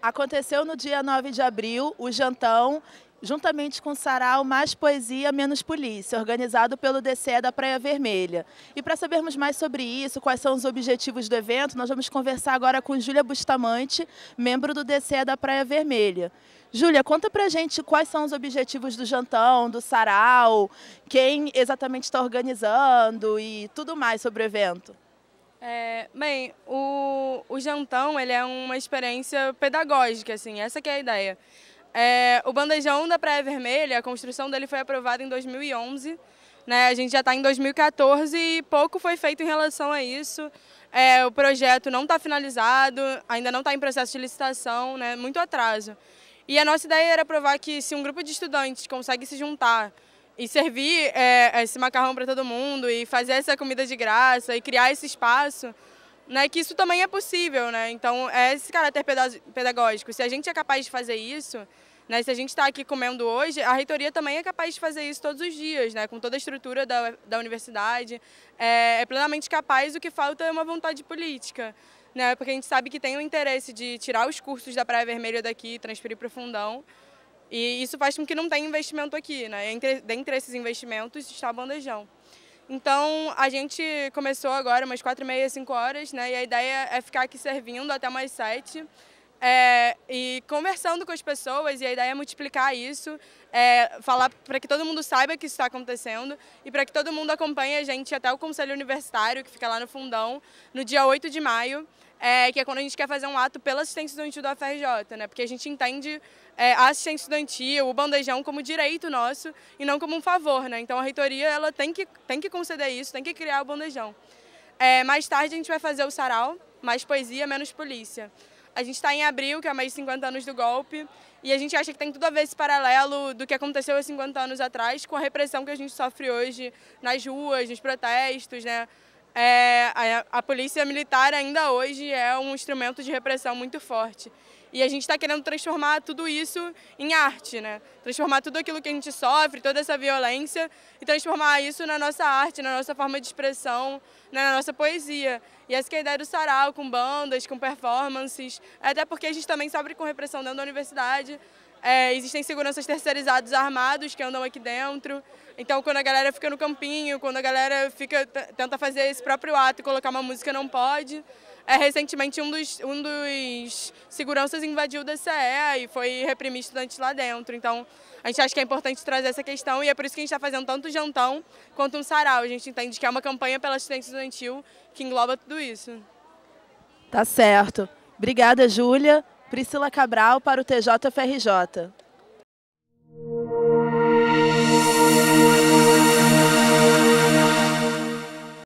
Aconteceu no dia 9 de abril o jantão, juntamente com o sarau Mais Poesia Menos Polícia, organizado pelo DCE da Praia Vermelha. E para sabermos mais sobre isso, quais são os objetivos do evento, nós vamos conversar agora com Júlia Bustamante, membro do DCE da Praia Vermelha. Júlia, conta pra gente quais são os objetivos do jantão, do sarau, quem exatamente está organizando e tudo mais sobre o evento. É, bem, o, o jantão ele é uma experiência pedagógica, assim, essa que é a ideia. É, o bandejão da Praia Vermelha, a construção dele foi aprovada em 2011, né, a gente já está em 2014 e pouco foi feito em relação a isso. É, o projeto não está finalizado, ainda não está em processo de licitação, né, muito atraso. E a nossa ideia era provar que se um grupo de estudantes consegue se juntar e servir é, esse macarrão para todo mundo e fazer essa comida de graça e criar esse espaço, né, que isso também é possível, né? Então é esse caráter pedagógico. Se a gente é capaz de fazer isso, né, se a gente está aqui comendo hoje, a reitoria também é capaz de fazer isso todos os dias, né, com toda a estrutura da, da universidade, é, é plenamente capaz. O que falta é uma vontade política. Né, porque a gente sabe que tem o interesse de tirar os cursos da Praia Vermelha daqui e transferir para o fundão, e isso faz com que não tenha investimento aqui, né? Entre, dentre esses investimentos está bandejão. Então, a gente começou agora umas quatro e meia, cinco horas, né? E a ideia é ficar aqui servindo até mais sete. É, e conversando com as pessoas, e a ideia é multiplicar isso, é, falar para que todo mundo saiba que isso está acontecendo e para que todo mundo acompanhe a gente até o Conselho Universitário, que fica lá no Fundão, no dia 8 de maio é, que é quando a gente quer fazer um ato pela assistência estudantil da UFRJ, né? Porque a gente entende é, a assistência estudantil, o bandejão como direito nosso e não como um favor, né? Então a reitoria ela tem que, tem que conceder isso, tem que criar o bandejão. É, mais tarde a gente vai fazer o sarau, mais poesia, menos polícia. A gente está em abril, que é mais de 50 anos do golpe, e a gente acha que tem tudo a ver esse paralelo do que aconteceu há 50 anos atrás com a repressão que a gente sofre hoje nas ruas, nos protestos, né? é, a, a, polícia militar ainda hoje é um instrumento de repressão muito forte. E a gente está querendo transformar tudo isso em arte, né? Transformar tudo aquilo que a gente sofre, toda essa violência, e transformar isso na nossa arte, na nossa forma de expressão, né? na nossa poesia. E essa é a ideia do sarau, com bandas, com performances, até porque a gente também sofre com repressão dentro da universidade, é, existem seguranças terceirizados armados que andam aqui dentro. Então, quando a galera fica no campinho, quando a galera fica tenta fazer esse próprio ato e colocar uma música, não pode. É, recentemente, um dos, um dos seguranças invadiu o DCE e foi reprimir estudantes lá dentro. Então, a gente acha que é importante trazer essa questão e é por isso que a gente está fazendo tanto jantão quanto um sarau. A gente entende que é uma campanha pela assistência estudantil que engloba tudo isso. Tá certo. Obrigada, Júlia. Priscila Cabral para o TJFRJ.